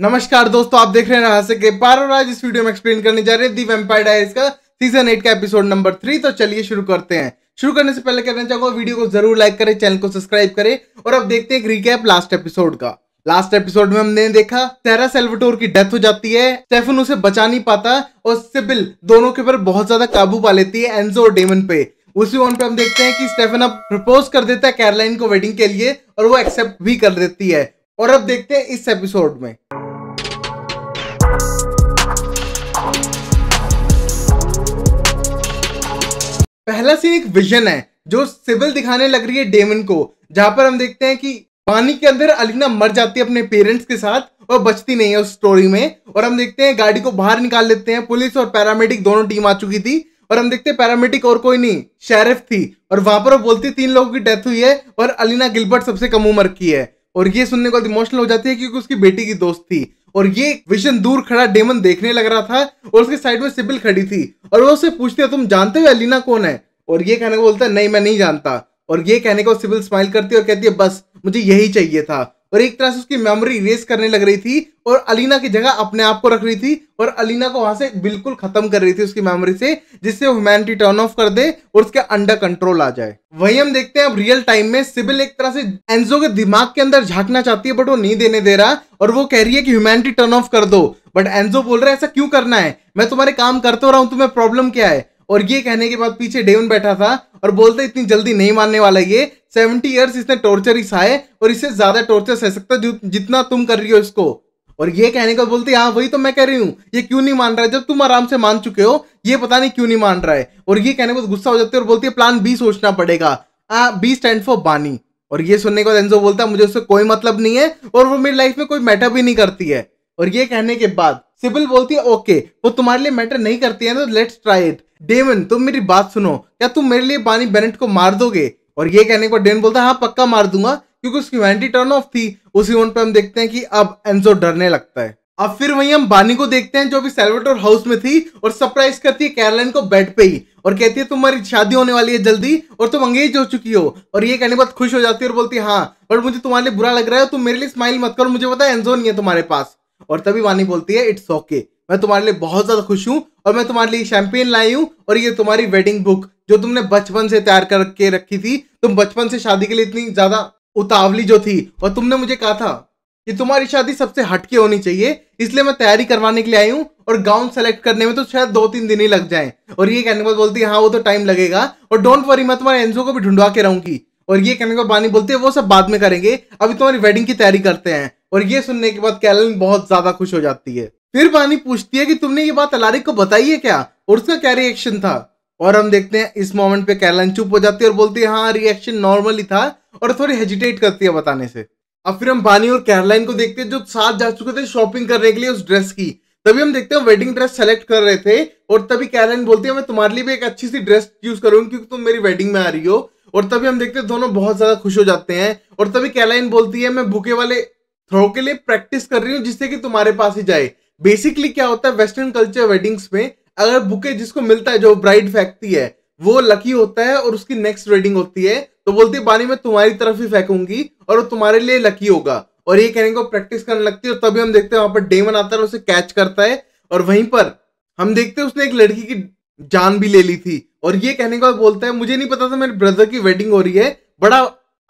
नमस्कार दोस्तों आप देख रहे हैं रहस्य के पार और आज इस वीडियो में एक्सप्लेन करने जा रहे हैं दी वेम्पायर डायरीज का सीजन एट का एपिसोड नंबर थ्री तो चलिए शुरू करते हैं शुरू करने से पहले कहना चाहूंगा वीडियो को जरूर लाइक करें चैनल को सब्सक्राइब करें और अब देखते हैं रिकैप लास्ट एपिसोड का लास्ट एपिसोड में हमने देखा तेरा सेल्वेटोर की डेथ हो जाती है स्टेफन उसे बचा नहीं पाता और सिबिल दोनों के ऊपर बहुत ज्यादा काबू पा लेती है एनजो और डेमन पे उसी वन पे हम देखते हैं कि स्टेफन अब प्रपोज कर देता है कैरलाइन को वेडिंग के लिए और वो एक्सेप्ट भी कर देती है और अब देखते हैं इस एपिसोड में पहला सीन एक विजन है जो सिविल दिखाने लग रही है डेमन को जहां पर हम देखते हैं कि पानी के अंदर अलीना मर जाती है अपने पेरेंट्स के साथ और बचती नहीं है उस स्टोरी में और हम देखते हैं गाड़ी को बाहर निकाल लेते हैं पुलिस और पैरामेडिक दोनों टीम आ चुकी थी और हम देखते हैं पैरामेडिक और कोई नहीं शेरिफ थी और वहां पर वो बोलती तीन लोगों की डेथ हुई है और अलीना गिलबर्ट सबसे कम उम्र की है और ये सुनने के बाद इमोशनल हो जाती है क्योंकि उसकी बेटी की दोस्त थी और ये विजन दूर खड़ा डेमन देखने लग रहा था और उसके साइड में सिबिल खड़ी थी और वो उससे पूछती है तुम जानते हो अलीना कौन है और ये कहने को बोलता है नहीं मैं नहीं जानता और ये कहने को सिबिल स्माइल करती है और कहती है बस मुझे यही चाहिए था और एक तरह से उसकी मेमोरी इरेज करने लग रही थी और अलीना की जगह अपने आप को रख रही थी और अलीना को वहां से बिल्कुल खत्म कर रही थी उसकी मेमोरी से जिससे वो ह्यूमैनिटी टर्न ऑफ कर दे और उसके अंडर कंट्रोल आ जाए वही हम देखते हैं अब रियल टाइम में सिबिल एक तरह से एंजो के दिमाग के अंदर झांकना चाहती है बट वो नहीं देने दे रहा और वो कह रही है कि ह्यूमैनिटी टर्न ऑफ कर दो बट एंजो बोल रहा है ऐसा क्यों करना है मैं तुम्हारे काम करते रहा हूं तुम्हें प्रॉब्लम क्या है और ये कहने के बाद पीछे डेवन बैठा था और बोलते इतनी जल्दी नहीं मानने वाला ये सेवेंटी ईयर्स इसने टॉर्चर ही सहाय और इससे ज्यादा टॉर्चर सह सकता जितना तुम कर रही हो इसको और ये कहने का बोलते हाँ वही तो मैं कह रही हूँ ये क्यों नहीं मान रहा है जब तुम आराम से मान चुके हो ये पता नहीं क्यों नहीं मान रहा है और ये कहने को गुस्सा हो जाती है और बोलती है प्लान बी सोचना पड़ेगा बी स्टैंड फॉर बानी और ये सुनने के बाद एंजो बोलता है मुझे उससे कोई मतलब नहीं है और वो मेरी लाइफ में कोई मैटर भी नहीं करती है और ये कहने के बाद सिबिल बोलती है ओके वो तुम्हारे लिए मैटर नहीं करती है तो लेट्स ट्राई इट डेमन तुम मेरी बात सुनो क्या तुम मेरे लिए बानी बेनेट को मार दोगे और ये कहने के बाद बोलता है हाँ पक्का मार दूंगा क्योंकि उसकी वैंटी टर्न ऑफ थी उसी इवेंट पर हम देखते हैं कि अब एनजो डरने लगता है अब फिर वही हम बानी को देखते हैं जो अभी सेल्वेटोर हाउस में थी और सरप्राइज करती है कैरलाइन को बेड पे ही और कहती है तुम्हारी शादी होने वाली है जल्दी और तुम अंगेज हो चुकी हो और ये कहने के बाद खुश हो जाती है और बोलती है हाँ बट मुझे तुम्हारे लिए बुरा लग रहा है तुम मेरे लिए स्माइल मत करो मुझे पता है एनजो नहीं है तुम्हारे पास और तभी वानी बोलती है इट्स ओके okay. मैं तुम्हारे लिए बहुत ज्यादा खुश हूँ और मैं तुम्हारे लिए शैंपेन लाई हूँ और ये तुम्हारी वेडिंग बुक जो तुमने बचपन से तैयार करके रखी थी तुम बचपन से शादी के लिए इतनी ज्यादा उतावली जो थी और तुमने मुझे कहा था कि तुम्हारी शादी सबसे हटके होनी चाहिए इसलिए मैं तैयारी करवाने के लिए आई हूँ और गाउन सेलेक्ट करने में तो शायद दो तीन दिन ही लग जाए और ये कहने के बाद बोलती है हाँ वो तो टाइम लगेगा और डोंट वरी मैं तुम्हारे एनजो को भी ढूंढवा के रहूंगी और ये कहने के बाद बानी बोलती है वो सब बाद में करेंगे अभी तुम्हारी वेडिंग की तैयारी करते हैं और ये सुनने के बाद कैलन बहुत ज्यादा खुश हो जाती है फिर बानी पूछती है कि तुमने ये बात अलारिक को बताई है क्या और उसका क्या रिएक्शन था और हम देखते हैं इस मोमेंट पे कैलन चुप हो जाती है और बोलती है हाँ रिएक्शन नॉर्मल ही था और थोड़ी हेजिटेट करती है बताने से अब फिर हम बानी और कैरलाइन को देखते हैं जो साथ जा चुके थे शॉपिंग करने के लिए उस ड्रेस की तभी हम देखते हैं वेडिंग ड्रेस सेलेक्ट कर रहे थे और तभी कैरलाइन बोलती है मैं तुम्हारे लिए भी एक अच्छी सी ड्रेस चूज करूंगी क्योंकि तुम मेरी वेडिंग में आ रही हो और तभी हम देखते हैं दोनों बहुत ज्यादा खुश हो जाते हैं और तभी कैलाइन बोलती है मैं बुके वाले थ्रो के लिए प्रैक्टिस कर रही हूँ जिससे कि तुम्हारे पास ही जाए बेसिकली क्या होता है वेस्टर्न कल्चर वेडिंग्स में अगर बुके जिसको मिलता है जो ब्राइड फेंकती है वो लकी होता है और उसकी नेक्स्ट वेडिंग होती है तो बोलती है बानी मैं तुम्हारी तरफ ही फेंकूंगी और वो तुम्हारे लिए लकी होगा और ये कहने को प्रैक्टिस करने लगती है और तभी हम देखते हैं वहां पर डेमन आता है उसे कैच करता है और वहीं पर हम देखते हैं उसने एक लड़की की जान भी ले ली थी और ये कहने को बोलता है मुझे नहीं पता था मेरे ब्रदर की वेडिंग हो रही है बड़ा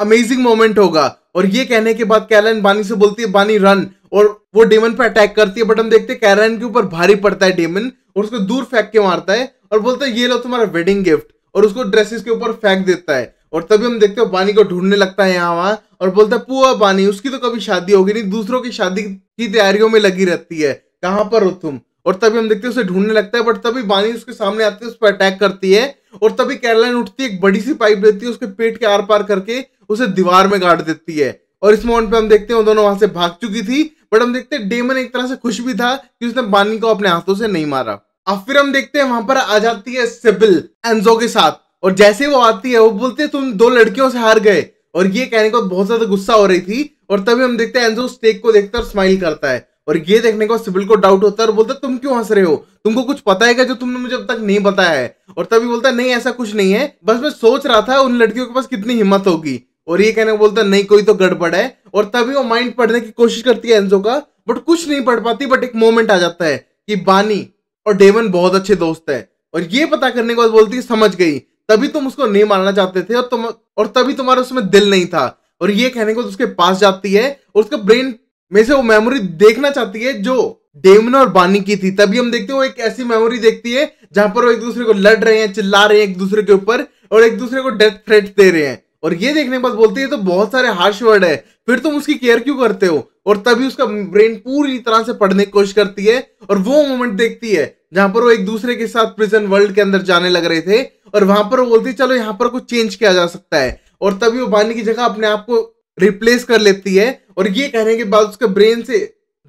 अमेजिंग मोमेंट होगा और ये कहने के बाद कैलन बानी से बोलती है बानी रन और वो डेमन पे अटैक करती है बट हम देखते हैं कैलन के ऊपर भारी पड़ता है डेमन और उसको दूर फेंक के मारता है और बोलता है ये लो तुम्हारा वेडिंग गिफ्ट और उसको ड्रेसेस के ऊपर फेंक देता है और तभी हम देखते हैं बानी को ढूंढने लगता है यहाँ वहां और बोलता है पुआ बानी उसकी तो कभी शादी होगी नहीं दूसरों की शादी की तैयारियों में लगी रहती है कहाँ पर हो तुम और तभी हम देखते हैं उसे ढूंढने लगता है बट तभी बानी उसके सामने आती है उस पर अटैक करती है और तभी कैरलाइन उठती है एक बड़ी सी पाइप लेती है उसके पेट के आर पार करके उसे दीवार में गाड़ देती है और इस मोमेंट पे हम देखते हैं दोनों वहां से भाग चुकी थी बट हम देखते हैं डेमन एक तरह से खुश भी था कि उसने बानी को अपने हाथों से नहीं मारा अब फिर हम देखते हैं वहां पर आ जाती है सिबिल एंजो के साथ और जैसे वो आती है वो बोलते हैं तुम दो लड़कियों से हार गए और ये कहने को बहुत ज्यादा गुस्सा हो रही थी और तभी हम देखते हैं एंजो स्टेक को देखता और स्माइल करता है और ये देखने को सिबिल को डाउट होता है और बोलता है तुम क्यों हंस रहे हो तुमको कुछ पता है क्या जो तुमने मुझे अब तक नहीं बताया है और तभी बोलता है नहीं ऐसा कुछ नहीं है बस मैं सोच रहा था उन लड़कियों के पास कितनी हिम्मत होगी और ये कहने बोलता नहीं कोई तो गड़बड़ है और तभी वो माइंड पढ़ने की कोशिश करती है एंजो का बट कुछ नहीं पढ़ पाती बट एक मोमेंट आ जाता है कि बानी और डेवन बहुत अच्छे दोस्त है और ये पता करने के बाद बोलती है समझ गई तभी तुम उसको नहीं मारना चाहते थे और तुम और तभी तुम्हारा उसमें दिल नहीं था और ये कहने को उसके पास जाती है और उसका ब्रेन में से वो मेमोरी देखना चाहती है जो डेमन और बानी की थी तभी हम देखते हैं वो एक ऐसी मेमोरी देखती है जहां पर वो एक दूसरे को लड़ रहे हैं चिल्ला रहे हैं एक दूसरे के ऊपर और एक दूसरे को डेथ थ्रेट दे रहे हैं और ये देखने के बाद बोलते हैं तो बहुत सारे हार्श वर्ड है फिर तुम उसकी केयर क्यों करते हो और तभी उसका ब्रेन पूरी तरह से पढ़ने की कोशिश करती है और वो मोमेंट देखती है जहां पर वो एक दूसरे के साथ प्रिजन वर्ल्ड के अंदर जाने लग रहे थे और वहां पर वो बोलती है चलो यहाँ पर कुछ चेंज किया जा सकता है और तभी वो बानी की जगह अपने आप को रिप्लेस कर लेती है और ये कहने के बाद उसके ब्रेन से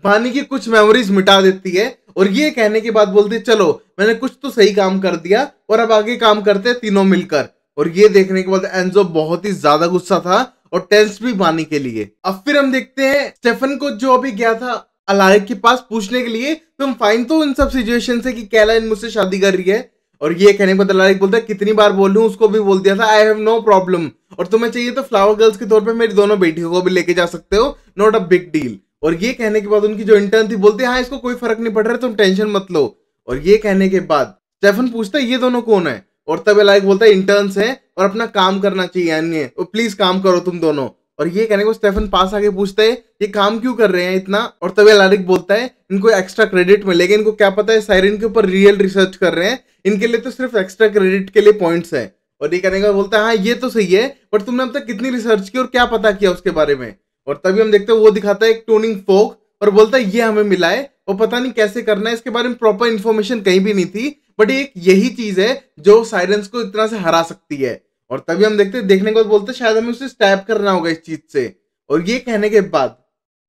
बानी की कुछ मेमोरीज मिटा देती है और ये कहने के बाद बोलती है चलो मैंने कुछ तो सही काम कर दिया और अब आगे काम करते हैं तीनों मिलकर और ये देखने के बाद एंजो बहुत ही ज्यादा गुस्सा था और टेंस भी बानी के लिए अब फिर हम देखते हैं स्टेफन को जो अभी गया था अलारिक के पास पूछने के लिए तुम तो फाइन तो इन सब सिचुएशन से कि कैला इन मुझसे शादी कर रही है और ये कहने के बाद बोलता है कितनी बार बोलूं उसको भी बोल दिया था आई हैव नो प्रॉब्लम और तुम्हें चाहिए तो फ्लावर गर्ल्स के तौर पे मेरी दोनों बेटियों को भी लेके जा सकते हो नॉट अ बिग डील और ये कहने के बाद उनकी जो इंटर्न थी बोलती है हाँ इसको कोई फर्क नहीं पड़ रहा तुम टेंशन मत लो और ये कहने के बाद स्टेफन पूछता है ये दोनों कौन है और तब लाइक बोलता है इंटर्न्स हैं और अपना काम करना चाहिए और प्लीज काम करो तुम दोनों और ये कहने को स्टेफन पास आके पूछता है ये काम क्यों कर रहे हैं इतना और तब लारिक बोलता है इनको एक्स्ट्रा क्रेडिट मिलेगा इनको क्या पता है साइरन के ऊपर रियल रिसर्च कर रहे हैं इनके लिए तो सिर्फ एक्स्ट्रा क्रेडिट के लिए पॉइंट्स है और ये कहने का बोलता है हाँ ये तो सही है बट तुमने अब तक कितनी रिसर्च की और क्या पता किया उसके बारे में और तभी हम देखते हैं वो दिखाता है एक टोनिंग फोक और बोलता है ये हमें मिला है और पता नहीं कैसे करना है इसके बारे में प्रॉपर इन्फॉर्मेशन कहीं भी नहीं थी बट एक यही चीज है जो साइरेंस को इतना से हरा सकती है और तभी हम देखते देखने के बाद बोलते शायद हमें उसे स्टैप करना होगा इस चीज से और ये कहने के बाद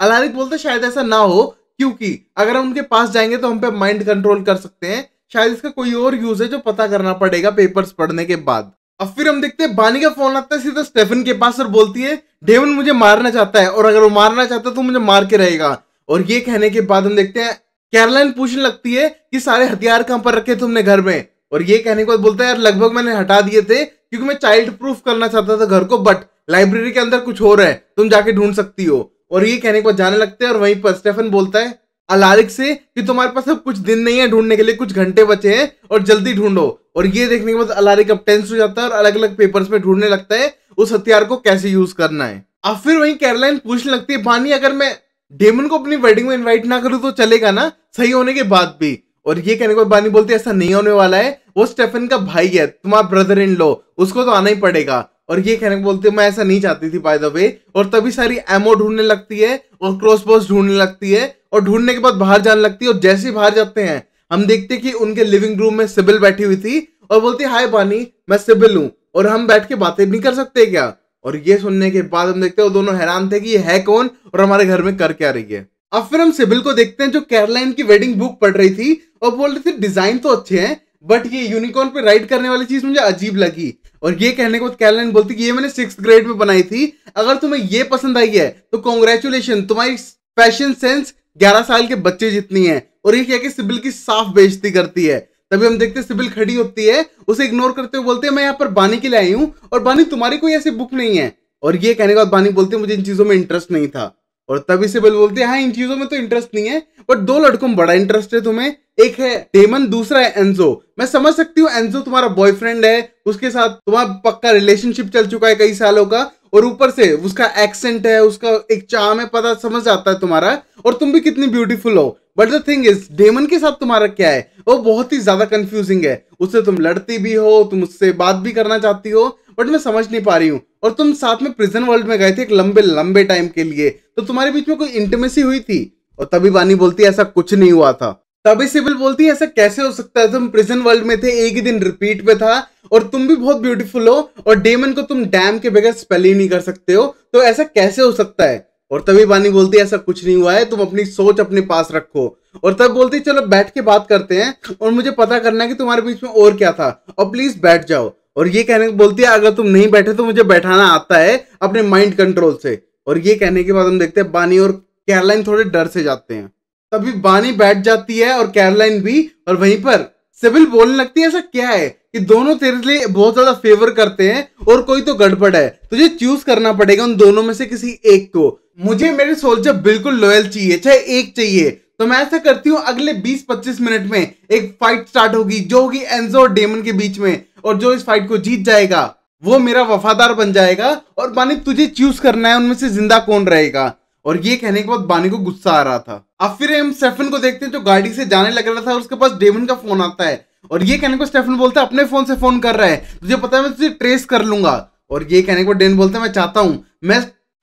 अलारिक बोलते शायद ऐसा ना हो क्योंकि अगर हम उनके पास जाएंगे तो हम पे माइंड कंट्रोल कर सकते हैं शायद इसका कोई और यूज है जो पता करना पड़ेगा पेपर्स पढ़ने के बाद अब फिर हम देखते हैं बानी का फोन आता है सीधा स्टेफन के पास और बोलती है डेवन मुझे मारना चाहता है और अगर वो मारना चाहता है तो मुझे मार के रहेगा और ये कहने के बाद हम देखते हैं कैरलाइन पूछने लगती है कि सारे हथियार कहां पर रखे तुमने घर में और ये कहने को बोलता है यार लगभग मैंने हटा दिए थे क्योंकि मैं चाइल्ड प्रूफ करना चाहता था घर को बट लाइब्रेरी के अंदर कुछ हो रहा है तुम जाके ढूंढ सकती हो और ये कहने के बाद जाने लगते हैं और वहीं पर स्टेफन बोलता है अलारिक से कि तुम्हारे पास अब कुछ दिन नहीं है ढूंढने के लिए कुछ घंटे बचे हैं और जल्दी ढूंढो और ये देखने के बाद अलारिक अब टेंस हो जाता है और अलग अलग पेपर्स में ढूंढने लगता है उस हथियार को कैसे यूज करना है अब फिर वहीं कैरलाइन पूछने लगती है बानी अगर मैं डेमन को अपनी वेडिंग में इनवाइट ना करूं तो चलेगा ना सही होने के बाद भी और ये कहने को बानी बोलती है ऐसा नहीं होने वाला है वो स्टेफन का भाई है तुम्हारा ब्रदर इन लो उसको तो आना ही पड़ेगा और ये कहने को बोलती है मैं ऐसा नहीं चाहती थी बाय द वे और तभी सारी एमओ ढूंढने लगती है और क्रॉस बॉस ढूंढने लगती है और ढूंढने के बाद बाहर जाने लगती है और जैसे ही बाहर जाते हैं हम देखते कि उनके लिविंग रूम में सिबिल बैठी हुई थी और बोलती हाय बानी मैं सिबिल हूँ और हम बैठ के बातें नहीं कर सकते क्या और ये सुनने के बाद हम देखते हैं वो दोनों हैरान थे कि ये है कौन और हमारे घर में कर क्या रही है अब फिर हम सिबिल को देखते हैं जो कैरलाइन की वेडिंग बुक पढ़ रही थी और बोल रहे थे डिजाइन तो अच्छे हैं बट ये यूनिकॉर्न पे राइड करने वाली चीज मुझे अजीब लगी और ये कहने के बाद कैरलाइन बोलती कि ये मैंने सिक्स ग्रेड में बनाई थी अगर तुम्हें ये पसंद आई है तो कॉन्ग्रेचुलेशन तुम्हारी फैशन सेंस ग्यारह साल के बच्चे जितनी है और ये क्या कि सिबिल की साफ बेजती करती है तभी हम देखते हैं सिबिल खड़ी होती है उसे इग्नोर करते हुए बोलते हैं मैं यहाँ पर बानी के लिए आई हूँ और बानी तुम्हारी कोई ऐसी बुक नहीं है और ये कहने के बाद बानी बोलती है मुझे इन चीज़ों में इंटरेस्ट नहीं था और तभी सिबिल बोलती है हाँ इन चीज़ों में तो इंटरेस्ट नहीं है बट दो लड़कों में बड़ा इंटरेस्ट है तुम्हें एक है डेमन दूसरा है एनजो मैं समझ सकती हूँ एनजो तुम्हारा बॉयफ्रेंड है उसके साथ तुम्हारा पक्का रिलेशनशिप चल चुका है कई सालों का और ऊपर से उसका एक्सेंट है उसका एक चाम है पता समझ आता है तुम्हारा और तुम भी कितनी ब्यूटीफुल हो but the thing is demon के साथ तुम्हारा क्या है वो बहुत ही ज्यादा कंफ्यूजिंग है उससे तुम लड़ती भी हो तुम उससे बात भी करना चाहती हो बट मैं समझ नहीं पा रही हूँ और तुम साथ में प्रिजन वर्ल्ड में गए थे एक लंबे लंबे टाइम के लिए तो तुम्हारे बीच में कोई इंटीमेसी हुई थी और तभी वानी बोलती ऐसा कुछ नहीं हुआ था तभी सिविल बोलती है ऐसा कैसे हो सकता है तुम प्रिजन वर्ल्ड में थे एक ही दिन रिपीट में था और तुम भी बहुत ब्यूटीफुल हो और डेमन को तुम डैम के बगैर स्पेल ही नहीं कर सकते हो तो ऐसा कैसे हो सकता है और तभी वानी बोलती है ऐसा कुछ नहीं हुआ है तुम अपनी सोच अपने पास रखो और तब बोलती चलो बैठ के बात करते हैं और मुझे पता करना है कि तुम्हारे बीच में और क्या था और प्लीज बैठ जाओ और ये कहने को बोलती है अगर तुम नहीं बैठे तो मुझे बैठाना आता है अपने माइंड कंट्रोल से और ये कहने के बाद हम देखते हैं बानी और कैरलाइन थोड़े डर से जाते हैं तभी बानी बैठ जाती है और कैरलाइन भी और वहीं पर सिबिल बोलने लगती है ऐसा क्या है कि दोनों तेरे लिए बहुत ज्यादा फेवर करते हैं और कोई तो गड़बड़ है तुझे चूज करना पड़ेगा उन दोनों में से किसी एक को मुझे मेरे सोल्जर बिल्कुल लॉयल चाहिए चाहे एक चाहिए तो मैं ऐसा करती हूँ अगले 20-25 मिनट में एक फाइट स्टार्ट होगी जो होगी एनजो और डेमन के बीच में और जो इस फाइट को जीत जाएगा वो मेरा वफादार बन जाएगा और मानी तुझे चूज करना है उनमें से जिंदा कौन रहेगा और ये कहने के बाद बानी को गुस्सा आ रहा था अब फिर हम स्टेफन को देखते हैं जो गाड़ी से जाने लग रहा था और उसके पास डेमन का फोन आता है और ये कहने को स्टेफन बोलता है अपने फोन से फोन कर रहा है तुझे पता है मैं तुझे ट्रेस कर लूंगा और ये कहने को डेन बोलता है मैं चाहता हूँ मैं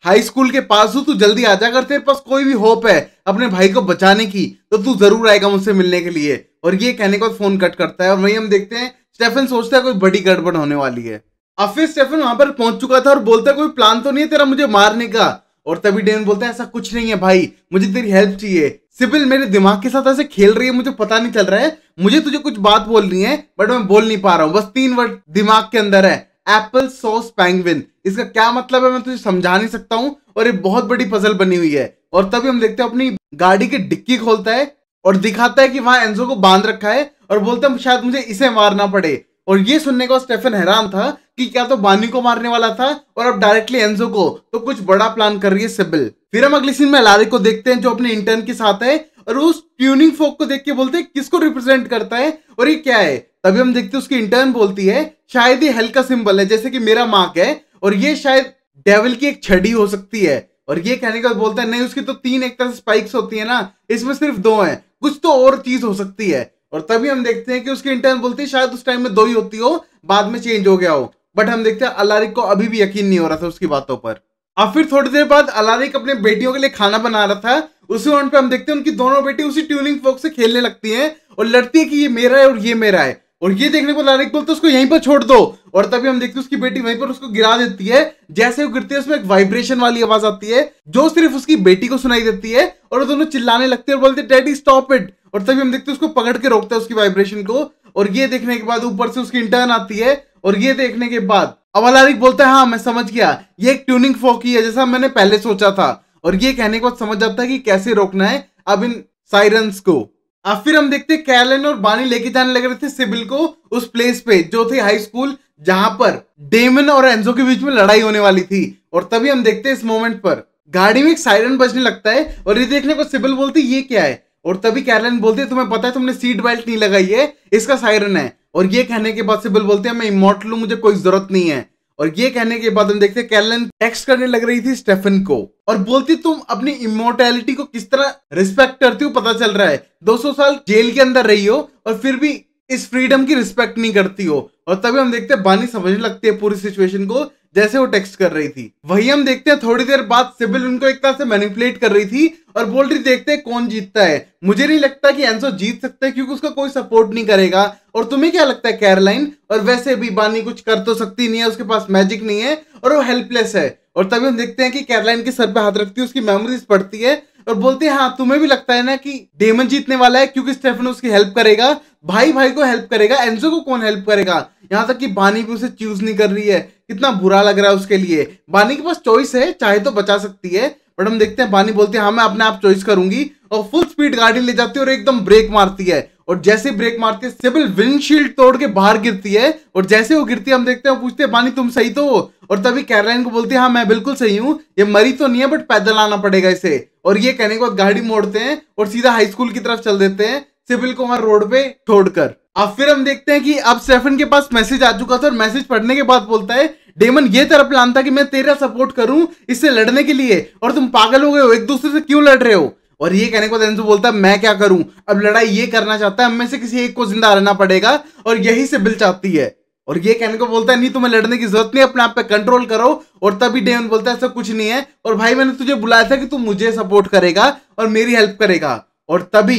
हाई स्कूल के पास हूँ तू जल्दी आ जा कर तेरे पास कोई भी होप है अपने भाई को बचाने की तो तू जरूर आएगा मुझसे मिलने के लिए और ये कहने को फोन कट करता है और वही हम देखते हैं स्टेफन सोचता है कोई बड़ी गड़बड़ होने वाली है अब फिर स्टेफन वहां पर पहुंच चुका था और बोलता है कोई प्लान तो नहीं है तेरा मुझे मारने का और तभी डेन बोलता है ऐसा कुछ नहीं है भाई मुझे तेरी हेल्प चाहिए सिबिल मेरे दिमाग के साथ ऐसे खेल रही है मुझे पता नहीं चल रहा है मुझे तुझे कुछ बात बोलनी है बट मैं बोल नहीं पा रहा हूँ बस तीन वर्ड दिमाग के अंदर है एप्पल सॉस पैंगविन इसका क्या मतलब है मैं तुझे समझा नहीं सकता हूँ और ये बहुत बड़ी फसल बनी हुई है और तभी हम देखते हैं अपनी गाड़ी की डिक्की खोलता है और दिखाता है कि वहां एंजो को बांध रखा है और बोलता है शायद मुझे इसे मारना पड़े और ये सुनने का स्टेफन हैरान था कि क्या तो बानी को मारने वाला था और अब डायरेक्टली एंजो को तो कुछ बड़ा प्लान कर रही है सिबिल फिर हम अगली सीन में लारी को देखते हैं जो अपने इंटर्न के साथ है और उस ट्यूनिंग फोक को देख के बोलते हैं किसको रिप्रेजेंट करता है और ये क्या है तभी हम देखते हैं उसकी इंटर्न बोलती है शायद ये हल्का सिंबल है जैसे कि मेरा मार्क है और ये शायद डेविल की एक छड़ी हो सकती है और ये कहने का बोलता है नहीं उसकी तो तीन एक तरह से स्पाइक्स होती है ना इसमें सिर्फ दो हैं कुछ तो और चीज हो सकती है और तभी हम देखते हैं कि उसकी इंटर्न बोलती है शायद उस टाइम में दो ही होती हो बाद में चेंज हो गया हो बट हम देखते हैं अलारिक को अभी भी यकीन नहीं हो रहा था उसकी बातों पर अब फिर थोड़ी देर बाद अलारिक अपने बेटियों के लिए खाना बना रहा था उसी मोमेंट पे हम देखते हैं उनकी दोनों बेटी उसी ट्यूनिंग फोक से खेलने लगती हैं और लड़ती है कि ये मेरा है और ये मेरा है और ये देखने को लारिक बोलते उसको यहीं पर छोड़ दो और तभी हम देखते हैं उसकी बेटी वहीं पर उसको गिरा देती है जैसे वो गिरती है उसमें एक वाइब्रेशन वाली आवाज आती है जो सिर्फ उसकी बेटी को सुनाई देती है और वो दोनों चिल्लाने लगते हैं और बोलते डैडी स्टॉप इट और तभी हम देखते हैं उसको पकड़ के रोकता है उसकी वाइब्रेशन को और ये देखने के बाद ऊपर से उसकी इंटर्न आती है और ये देखने के बाद अब अलारिक बोलता है हाँ मैं समझ गया ये एक ट्यूनिंग ही है जैसा मैंने पहले सोचा था और ये कहने के बाद समझ जाता है कि कैसे रोकना है अब इन साइरन्स को अब फिर हम देखते कैलन और बानी लेके जाने लग रहे थे सिबिल को उस प्लेस पे जो थे हाई स्कूल जहां पर डेमन और एंजो के बीच में लड़ाई होने वाली थी और तभी हम देखते हैं इस मोमेंट पर गाड़ी में एक साइरन बजने लगता है और ये देखने को सिबिल बोलती ये क्या है और तभी कैलन बोलती है तुम्हें पता है तुमने सीट बेल्ट नहीं लगाई है इसका साइरन है और ये कहने के बाद सिबिल बोलते हैं मैं इमोटल मुझे कोई जरूरत नहीं है और ये कहने के बाद हम देखते कैलन टेक्स्ट करने लग रही थी स्टेफन को और बोलती तुम अपनी इमोर्टैलिटी को किस तरह रिस्पेक्ट करती हो पता चल रहा है 200 साल जेल के अंदर रही हो और फिर भी इस फ्रीडम की रिस्पेक्ट नहीं करती हो और तभी हम देखते हैं बानी समझने लगती है पूरी सिचुएशन को जैसे वो टेक्स्ट कर रही थी वही हम देखते हैं थोड़ी देर बाद सिबिल उनको एक तरह से मैनिपुलेट कर रही थी और बोल रही देखते हैं कौन जीतता है मुझे नहीं लगता कि एंसो जीत सकता है क्योंकि उसका कोई सपोर्ट नहीं करेगा और तुम्हें क्या लगता है कैरलाइन और वैसे भी बानी कुछ कर तो सकती नहीं है उसके पास मैजिक नहीं है और वो हेल्पलेस है और तभी हम देखते हैं कि कैरलाइन के सर पे हाथ रखती है उसकी मेमोरीज पड़ती है और बोलते हैं हाँ तुम्हें भी लगता है ना कि डेमन जीतने वाला है क्योंकि स्टेफन उसकी हेल्प करेगा भाई भाई को हेल्प करेगा एंजो को कौन हेल्प करेगा यहाँ तक कि बानी भी उसे चूज नहीं कर रही है कितना बुरा लग रहा है उसके लिए बानी के पास चॉइस है चाहे तो बचा सकती है बट हम देखते हैं बानी बोलते हैं हाँ मैं अपने आप चॉइस करूंगी और फुल स्पीड गाड़ी ले जाती है और एकदम ब्रेक मारती है और जैसे ब्रेक मारती है सिबिल विंडशील्ड तोड़ के बाहर गिरती है और जैसे वो गिरती है हम देखते हैं पूछते हैं पानी तुम सही तो हो और तभी कैरलाइन को बोलती है हाँ मैं बिल्कुल सही हूँ ये मरी तो नहीं है बट पैदल आना पड़ेगा इसे और ये कहने के बाद गाड़ी मोड़ते हैं और सीधा हाई स्कूल की तरफ चल देते हैं सिबिल को वहां रोड पे छोड़कर अब फिर हम देखते हैं कि अब स्टेफन के पास मैसेज आ चुका था और मैसेज पढ़ने के बाद बोलता है डेमन ये तेरा प्लान था कि मैं तेरा सपोर्ट करूं इससे लड़ने के लिए और तुम पागल हो गए हो एक दूसरे से क्यों लड़ रहे हो और ये कहने को तेंदु बोलता है मैं क्या करूं अब लड़ाई ये करना चाहता है हमें से किसी एक को जिंदा रहना पड़ेगा और यही से बिल चाहती है और ये कहने को बोलता है नहीं तुम्हें लड़ने की जरूरत नहीं अपने आप पे कंट्रोल करो और तभी डेवन बोलता है ऐसा कुछ नहीं है और भाई मैंने तुझे बुलाया था कि तू मुझे सपोर्ट करेगा और मेरी हेल्प करेगा और तभी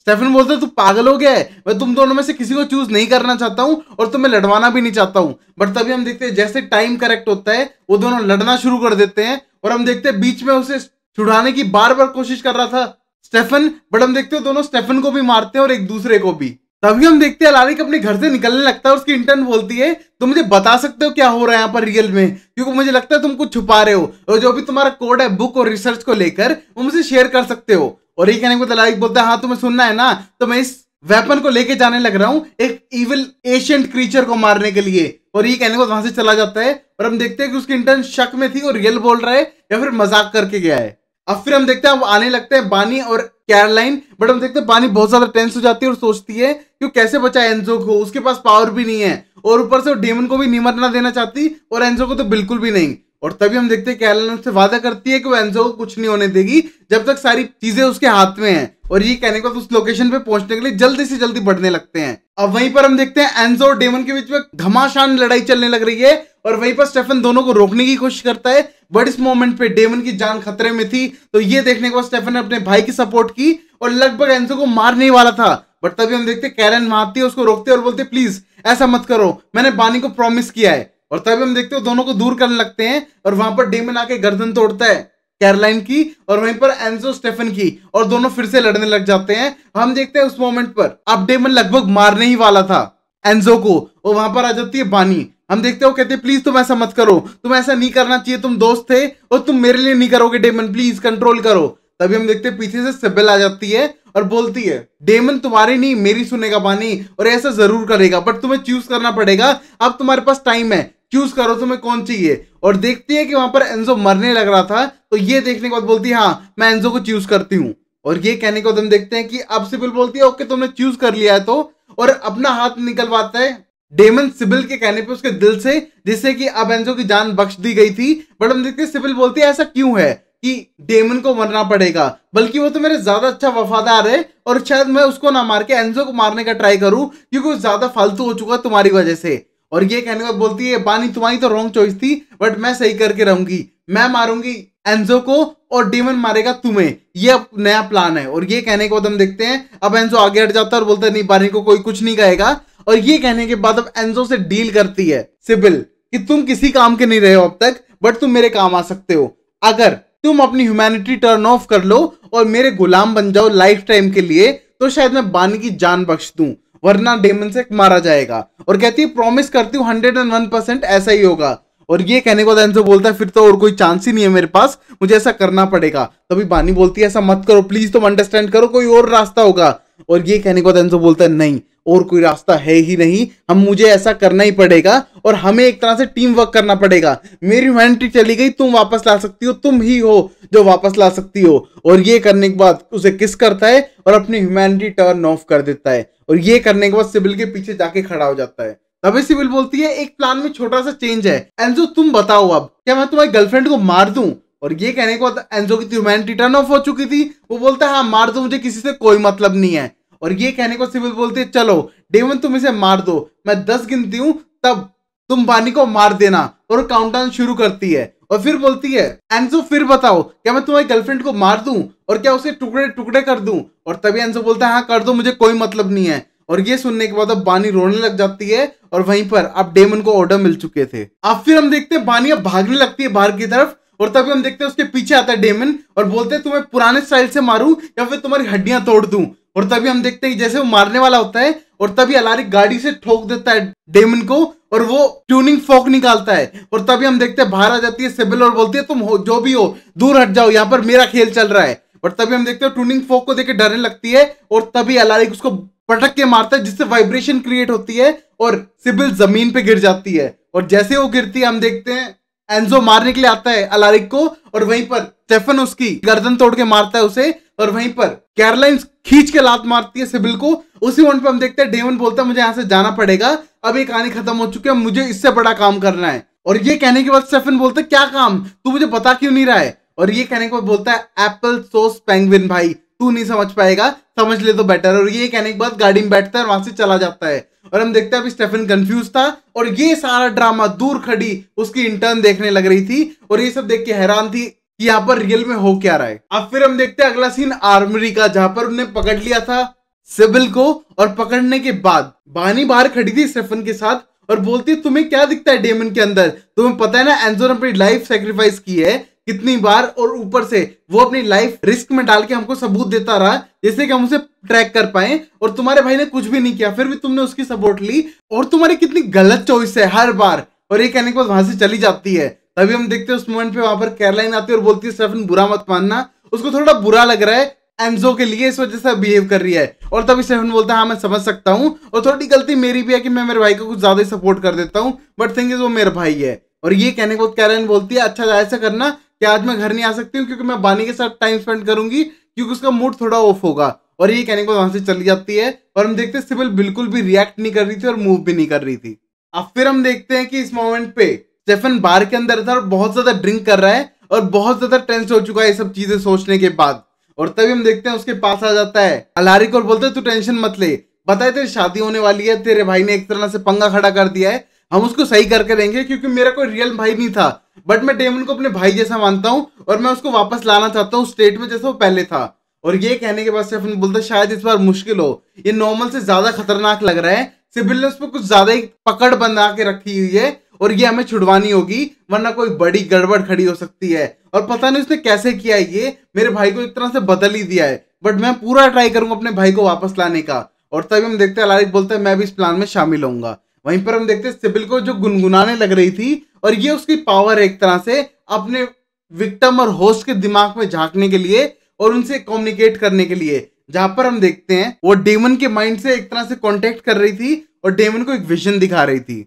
स्टेफन बोलता है तू पागल हो गया है मैं तुम दोनों में से किसी को चूज नहीं करना चाहता हूँ और तुम्हें लड़वाना भी नहीं चाहता हूँ बट तभी हम देखते हैं जैसे टाइम करेक्ट होता है वो दोनों लड़ना शुरू कर देते हैं और हम देखते हैं बीच में उसे छुड़ाने की बार बार कोशिश कर रहा था स्टेफन बट हम देखते हो दोनों स्टेफन को भी मारते हैं और एक दूसरे को भी तभी हम देखते हैं लालिक अपने घर से निकलने लगता है उसकी इंटर्न बोलती है तुम मुझे बता सकते हो क्या हो रहा है यहाँ पर रियल में क्योंकि मुझे लगता है तुम कुछ छुपा रहे हो और जो भी तुम्हारा कोड है बुक और रिसर्च को लेकर वो मुझे शेयर कर सकते हो और ये कहने को लालिक बोलता है हाँ तुम्हें सुनना है ना तो मैं इस वेपन को लेके जाने लग रहा हूँ एक इविल एशियंट क्रीचर को मारने के लिए और ये कहने को वहां से चला जाता है और हम देखते हैं कि उसकी इंटर्न शक में थी और रियल बोल रहा है या फिर मजाक करके गया है अब फिर हम देखते हैं अब आने लगते हैं बानी और कैरलाइन बट हम देखते हैं बानी बहुत ज्यादा टेंस हो जाती है और सोचती है कि कैसे बचाए एंजो को उसके पास पावर भी नहीं है और ऊपर से डेमन को भी निमरना ना देना चाहती और एंजो को तो बिल्कुल भी नहीं और तभी हम देखते हैं कि एलन उससे वादा करती है कि वो एंजो को कुछ नहीं होने देगी जब तक सारी चीजें उसके हाथ में हैं और ये कहने के बाद उस लोकेशन पे पहुंचने के लिए जल्दी से जल्दी बढ़ने लगते हैं अब वहीं पर हम देखते हैं एंजो और डेमन के बीच में घमासान लड़ाई चलने लग रही है और वहीं पर स्टेफन दोनों को रोकने की कोशिश करता है बट इस मोमेंट पे डेमन की जान खतरे में थी तो ये देखने के बाद स्टेफन ने अपने भाई की सपोर्ट की और लगभग एंजो को मारने वाला था बट तभी हम देखते हैं कैलन मारती है उसको रोकते और बोलते प्लीज ऐसा मत करो मैंने बानी को प्रॉमिस किया है और तब हम देखते हैं दोनों को दूर करने लगते हैं और वहां पर डेमन आके गर्दन तोड़ता है कैरलाइन की और वहीं पर एंजो स्टेफन की और दोनों फिर से लड़ने लग जाते हैं हम देखते हैं उस मोमेंट पर अब डेमन लगभग मारने ही वाला था एंजो को और वहां पर आ जाती है बानी हम देखते हो कहते प्लीज तुम ऐसा मत करो तुम ऐसा नहीं करना चाहिए तुम दोस्त थे और तुम मेरे लिए नहीं करोगे डेमन प्लीज कंट्रोल करो तभी हम देखते हैं पीछे से सिबिल आ जाती है और बोलती है डेमन तुम्हारी नहीं मेरी सुनेगा बानी और ऐसा जरूर करेगा बट तुम्हें चूज करना पड़ेगा अब तुम्हारे पास टाइम है चूज करो तुम्हें कौन चाहिए और देखती है कि वहां पर एंजो मरने लग रहा था तो ये देखने के बाद बोलती है हाँ मैं एंजो को चूज करती हूँ और ये कहने के बाद हम देखते हैं कि अब सिबिल बोलती है ओके तुमने चूज कर लिया है तो और अपना हाथ निकलवाता है डेमन सिबिल के कहने पे उसके दिल से जिससे कि अब एंजो की जान बख्श दी गई थी बट हम देखते हैं सिबिल बोलती है ऐसा क्यों है कि डेमन को मरना पड़ेगा बल्कि वो तो मेरे ज्यादा अच्छा वफादार है और शायद मैं उसको ना मार के एंजो को मारने का ट्राई करूं क्योंकि वो ज्यादा फालतू हो चुका तुम्हारी वजह से और ये कहने बाद बोलती है पानी तुम्हारी तो रॉन्ग चॉइस थी बट मैं सही करके रहूंगी मैं मारूंगी एंजो को और डेमन मारेगा तुम्हें ये अब नया प्लान है और ये कहने के बाद हम देखते हैं अब एंजो आगे हट जाता है और बोलता है नहीं पानी को कोई कुछ नहीं कहेगा और ये कहने के बाद अब एंजो से डील करती है सिबिल कि तुम किसी काम के नहीं रहे हो अब तक बट तुम मेरे काम आ सकते हो अगर तुम अपनी ह्यूमैनिटी टर्न ऑफ कर लो और मेरे गुलाम बन जाओ लाइफ टाइम के लिए तो शायद मैं बानी की जान बख्श दूं वरना डेमन से मारा जाएगा और कहती है प्रॉमिस करती हूँ हंड्रेड एंड वन परसेंट ऐसा ही होगा और ये कहने को दैन बोलता है फिर तो और कोई चांस ही नहीं है मेरे पास मुझे ऐसा करना पड़ेगा तभी बानी बोलती है ऐसा मत करो प्लीज तुम अंडरस्टैंड करो कोई और रास्ता होगा और ये कहने को दैन बोलता है नहीं और कोई रास्ता है ही नहीं हम मुझे ऐसा करना ही पड़ेगा और हमें एक तरह से टीम वर्क करना पड़ेगा मेरी ह्यूमैनिटी चली गई तुम वापस ला सकती हो तुम ही हो जो वापस ला सकती हो और ये करने के बाद उसे किस करता है और अपनी ह्यूमैनिटी टर्न ऑफ कर देता है और ये करने के बाद सिबिल के पीछे जाके खड़ा हो जाता है तभी सिबिल बोलती है एक प्लान में छोटा सा चेंज है एनजो तुम बताओ अब क्या मैं तुम्हारी गर्लफ्रेंड को मार दूं और ये कहने के बाद एंजो की ह्यूमैनिटी टर्न ऑफ हो चुकी थी वो बोलता है हाँ मार दो मुझे किसी से कोई मतलब नहीं है और ये कहने को सिविल बोलती है चलो डेवन तुम इसे मार दो मैं दस गिनती हूँ तब तुम बानी को मार देना और काउंटडाउन शुरू करती है और फिर बोलती है एंजो फिर बताओ क्या मैं तुम्हारी गर्लफ्रेंड को मार दूं और क्या उसे टुकड़े टुकड़े कर दूं और तभी अंशु बोलता है हाँ कर दो मुझे कोई मतलब नहीं है और ये सुनने के बाद अब बानी रोने लग जाती है और वहीं पर अब डेमन को ऑर्डर मिल चुके थे अब फिर हम देखते हैं बानी अब भागने लगती है बाहर की तरफ और तभी हम देखते हैं उसके पीछे आता है डेमन और बोलते हैं तुम्हें पुराने स्टाइल से मारू या फिर तुम्हारी हड्डियां तोड़ दूं और तभी हम देखते हैं जैसे वो मारने वाला होता है और तभी अलारिक गाड़ी से ठोक देता है डेमन को और वो ट्यूनिंग फोक निकालता है और तभी हम देखते हैं बाहर आ जाती है सिबिल और बोलती है तुम हो जो भी हो दूर हट जाओ यहाँ पर मेरा खेल चल रहा है और तभी हम देखते हैं टूनिंग फोक को देखे डरने लगती है और तभी अलारिक उसको पटक के मारता है जिससे वाइब्रेशन क्रिएट होती है और सिबिल जमीन पे गिर जाती है और जैसे वो गिरती है हम देखते हैं एंजो मारने के लिए आता है अलारिक को और वहीं पर स्टेफन उसकी गर्दन तोड़ के मारता है उसे और वहीं पर कैरलाइन खींच के लात मारती है सिबिल को उसी मोन पर हम देखते हैं डेवन बोलता है मुझे यहाँ से जाना पड़ेगा अब ये कहानी खत्म हो चुकी है मुझे इससे बड़ा काम करना है और ये कहने के बाद स्टेफन बोलता है क्या काम तू मुझे पता क्यों नहीं रहा है और ये कहने को बोलता है एप्पल सोस पेंगविन भाई तू नहीं समझ पाएगा समझ ले तो बेटर और ये कहने के बाद गाड़ी में बैठता है और वहां से चला जाता है और हम देखते हैं अभी स्टेफन कंफ्यूज था और ये सारा ड्रामा दूर खड़ी उसकी इंटर्न देखने लग रही थी और ये सब देख के हैरान थी कि यहाँ पर रियल में हो क्या रहा है अब फिर हम देखते हैं अगला सीन आर्मरी का जहां पर उन्हें पकड़ लिया था सिबिल को और पकड़ने के बाद बानी बाहर खड़ी थी स्टेफन के साथ और बोलती तुम्हें क्या दिखता है डेमन के अंदर तुम्हें पता है ना एंजो ने अपनी लाइफ सेक्रीफाइस की है कितनी बार और ऊपर से वो अपनी लाइफ रिस्क में डाल के हमको सबूत देता रहा जैसे कि हम उसे ट्रैक कर पाए और तुम्हारे भाई ने कुछ भी नहीं किया फिर भी तुमने उसकी सपोर्ट ली और तुम्हारी कितनी गलत चॉइस है हर बार और ये कहने के बाद वहां से चली जाती है तभी हम देखते हैं उस मोमेंट पे वहां पर कैरलाइन आती है और बोलती है स्टेफन बुरा मत मानना उसको थोड़ा बुरा लग रहा है एनजो के लिए इस वजह से बिहेव कर रही है और तभी स्टेफन बोलता है हाँ मैं समझ सकता हूँ और थोड़ी गलती मेरी भी है कि मैं मेरे भाई को कुछ ज्यादा ही सपोर्ट कर देता हूँ बट थिंग इज वो मेरा भाई है और ये कहने के बाद कैरलाइन बोलती है अच्छा ऐसा करना कि आज मैं घर नहीं आ सकती हूँ क्योंकि मैं बानी के साथ टाइम स्पेंड करूंगी क्योंकि उसका मूड थोड़ा ऑफ होगा और ये कहने के बाद वहां से चली जाती है और हम देखते हैं सिबिल बिल्कुल भी रिएक्ट नहीं कर रही थी और मूव भी नहीं कर रही थी अब फिर हम देखते हैं कि इस मोमेंट पे स्टेफन बार के अंदर था और बहुत ज्यादा ड्रिंक कर रहा है और बहुत ज्यादा टेंस हो चुका है ये सब चीजें सोचने के बाद और तभी हम देखते हैं उसके पास आ जाता है अलारिक और बोलते तू टेंशन मत ले बताए तेरी शादी होने वाली है तेरे भाई ने एक तरह से पंगा खड़ा कर दिया है हम उसको सही करके रहेंगे क्योंकि मेरा कोई रियल भाई नहीं था बट मैं डेमन को अपने भाई जैसा मानता हूँ और मैं उसको वापस लाना चाहता हूँ स्टेट में जैसा वो पहले था और ये कहने के बाद सेफन बोलता शायद इस बार मुश्किल हो ये नॉर्मल से ज्यादा खतरनाक लग रहा है सिबिल ने उस पर कुछ ज्यादा ही पकड़ बना के रखी हुई है और ये हमें छुड़वानी होगी वरना कोई बड़ी गड़बड़ खड़ी हो सकती है और पता नहीं उसने कैसे किया ये मेरे भाई को एक तरह से बदल ही दिया है बट मैं पूरा ट्राई करूंगा अपने भाई को वापस लाने का और तभी हम देखते हैं अलारिक बोलते हैं मैं भी इस प्लान में शामिल होऊंगा वहीं पर हम देखते हैं सिबिल को जो गुनगुनाने लग रही थी और ये उसकी पावर है एक तरह से अपने विक्टम और होस्ट के दिमाग में झांकने के लिए और उनसे कम्युनिकेट करने के लिए जहां पर हम देखते हैं वो डेमन के माइंड से एक तरह से कॉन्टेक्ट कर रही थी और डेमन को एक विजन दिखा रही थी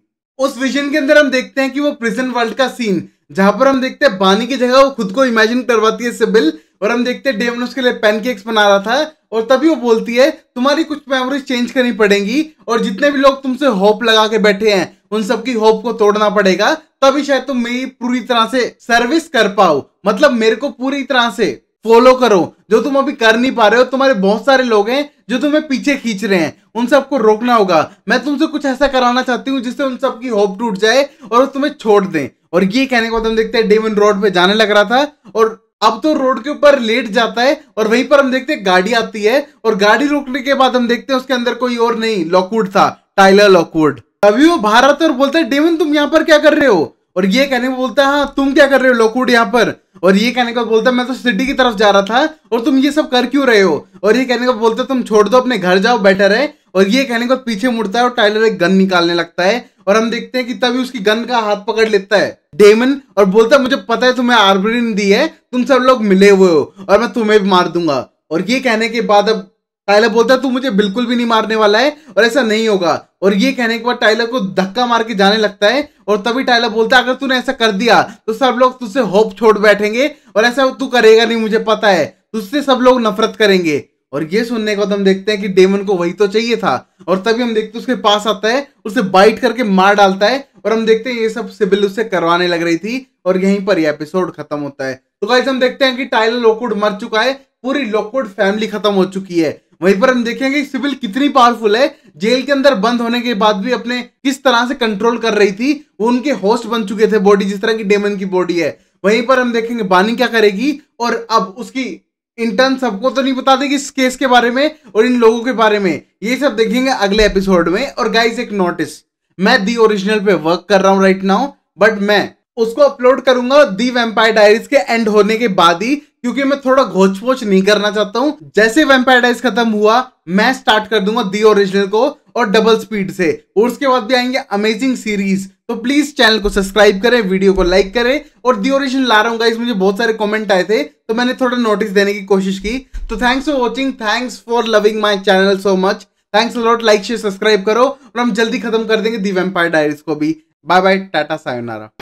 उस विजन के अंदर हम देखते हैं कि वो प्रिजन वर्ल्ड का सीन जहां पर हम देखते हैं बानी की जगह वो खुद को इमेजिन करवाती है सिबिल और हम देखते हैं डेमन उसके लिए पेनकेक्स बना रहा था और तभी वो बोलती है तुम्हारी कुछ मेमोरीज चेंज करनी पड़ेंगी और जितने भी लोग तुमसे होप लगा के बैठे हैं उन सबकी होप को तोड़ना पड़ेगा तभी शायद तुम मेरी पूरी तरह से सर्विस कर पाओ मतलब मेरे को पूरी तरह से फॉलो करो जो तुम अभी कर नहीं पा रहे हो तुम्हारे बहुत सारे लोग हैं जो तुम्हें पीछे खींच रहे हैं उन सबको रोकना होगा मैं तुमसे कुछ ऐसा कराना चाहती हूँ जिससे उन सबकी होप टूट जाए और तुम्हें छोड़ दें और ये कहने को तुम देखते हैं डेमन रोड पे जाने लग रहा था और अब तो रोड के ऊपर लेट जाता है और वहीं पर हम देखते हैं गाड़ी आती है और गाड़ी रोकने के बाद हम देखते हैं उसके अंदर कोई और नहीं लॉकवुड था टाइलर लॉकवुड तभी वो बाहर है और बोलता है डेविन तुम यहाँ पर क्या कर रहे हो और ये कहने को बोलता है हाँ, तुम क्या कर रहे हो लॉकवुड यहाँ पर और ये कहने को बोलता है मैं तो सिटी की तरफ जा रहा था और तुम ये सब कर क्यों रहे हो और ये कहने को बोलते तुम छोड़ दो अपने घर जाओ बेटर है और ये कहने के बाद पीछे मुड़ता है और टाइलर एक गन निकालने लगता है और हम देखते हैं कि तभी उसकी गन का हाथ पकड़ लेता है डेमन और बोलता है मुझे पता है तुम्हें आर्बरिन दी है तुम सब लोग मिले हुए हो और मैं तुम्हें भी मार दूंगा और ये कहने के बाद अब टाइलर बोलता है तू मुझे बिल्कुल भी नहीं मारने वाला है और ऐसा नहीं होगा और ये कहने के बाद टाइलर को धक्का मार के जाने लगता है और तभी टाइलर बोलता है अगर तूने ऐसा कर दिया तो सब लोग तुझसे होप छोड़ बैठेंगे और ऐसा तू करेगा नहीं मुझे पता है तुझसे सब लोग नफरत करेंगे और ये सुनने के बाद हम देखते हैं कि डेमन को वही तो चाहिए था और तभी हम देखते हैं उसके पास आता है उसे बाइट करके मार डालता है और हम देखते हैं ये सब सिबिल उससे करवाने लग रही थी और यहीं पर ये एपिसोड खत्म होता है तो गाइस हम देखते हैं कि टाइलर लोकवुड मर चुका है पूरी लोकवुड फैमिली खत्म हो चुकी है वहीं पर हम देखेंगे सिबिल कितनी पावरफुल है जेल के अंदर बंद होने के बाद भी अपने किस तरह से कंट्रोल कर रही थी वो उनके होस्ट बन चुके थे बॉडी जिस तरह की डेमन की बॉडी है वहीं पर हम देखेंगे बानी क्या करेगी और अब उसकी इंटर्न सबको तो नहीं बता देगी इस केस के बारे में और इन लोगों के बारे में ये सब देखेंगे अगले एपिसोड में और गाइस एक नोटिस मैं दी ओरिजिनल पे वर्क कर रहा हूँ राइट नाउ बट मैं उसको अपलोड करूंगा दी वेम्पायर डायरीज के एंड होने के बाद ही क्योंकि मैं थोड़ा घोच पोच नहीं करना चाहता हूँ जैसे वेम्पायर डायरीज खत्म हुआ मैं स्टार्ट कर दूंगा दी ओरिजिनल को और डबल स्पीड से और उसके बाद भी आएंगे अमेजिंग सीरीज तो प्लीज चैनल को सब्सक्राइब करें वीडियो को लाइक करें और ड्यूरेशन ला रहा हूँ गाइज मुझे बहुत सारे कमेंट आए थे तो मैंने थोड़ा नोटिस देने की कोशिश की तो thanks for watching thanks for loving my channel so much thanks lot like share subscribe करो और हम जल्दी खत्म कर देंगे दी वेम्पायर डायरीज को भी बाय बाय टाटा सायोनारा